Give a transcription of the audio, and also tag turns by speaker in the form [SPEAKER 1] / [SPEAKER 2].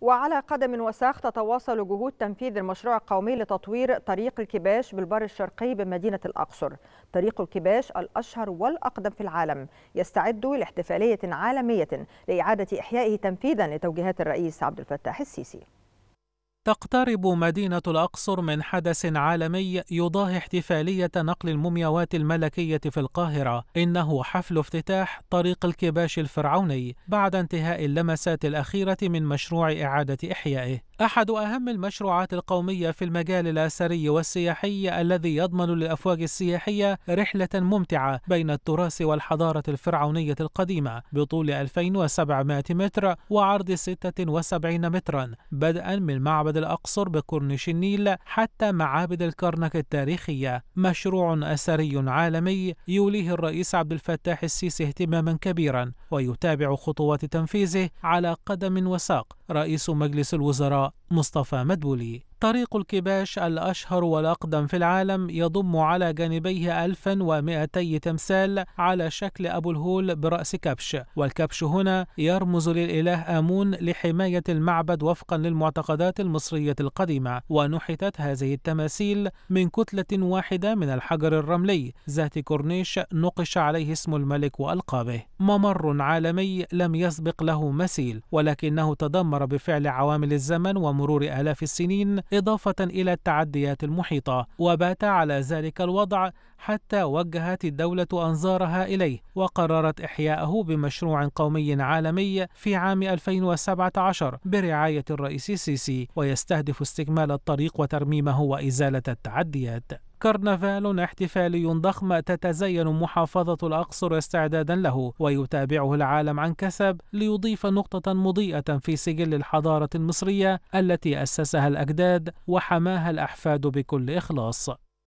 [SPEAKER 1] وعلى قدم وساق تتواصل جهود تنفيذ المشروع القومي لتطوير طريق الكباش بالبر الشرقي بمدينة الأقصر طريق الكباش الأشهر والأقدم في العالم يستعد لاحتفالية عالمية لإعادة إحيائه تنفيذا لتوجيهات الرئيس عبد الفتاح السيسي
[SPEAKER 2] تقترب مدينة الأقصر من حدث عالمي يضاهي احتفالية نقل المومياوات الملكية في القاهرة إنه حفل افتتاح طريق الكباش الفرعوني بعد انتهاء اللمسات الأخيرة من مشروع إعادة إحيائه أحد أهم المشروعات القومية في المجال الأثري والسياحي الذي يضمن للأفواج السياحية رحلة ممتعة بين التراث والحضارة الفرعونية القديمة بطول 2700 متر وعرض 76 مترا بدءا من معبد الأقصر بكورنيش النيل حتى معابد الكرنك التاريخية مشروع أثري عالمي يوليه الرئيس عبد الفتاح السيسي اهتماما كبيرا ويتابع خطوات تنفيذه على قدم وساق رئيس مجلس الوزراء مصطفى مدبولي طريق الكباش الأشهر والأقدم في العالم يضم على جانبيه 1200 تمثال على شكل أبو الهول برأس كبش والكبش هنا يرمز للإله آمون لحماية المعبد وفقا للمعتقدات المصرية القديمة ونحتت هذه التماثيل من كتلة واحدة من الحجر الرملي ذات كورنيش نقش عليه اسم الملك وألقابه ممر عالمي لم يسبق له مثيل ولكنه تدمر بفعل عوامل الزمن وم مرور آلاف السنين إضافة إلى التعديات المحيطة وبات على ذلك الوضع حتى وجهت الدولة أنظارها إليه وقررت إحياءه بمشروع قومي عالمي في عام 2017 برعاية الرئيس السيسي ويستهدف استكمال الطريق وترميمه وإزالة التعديات كرنفال احتفالي ضخم تتزين محافظة الأقصر استعدادا له ويتابعه العالم عن كسب ليضيف نقطة مضيئة في سجل الحضارة المصرية التي أسسها الأجداد وحماها الأحفاد بكل إخلاص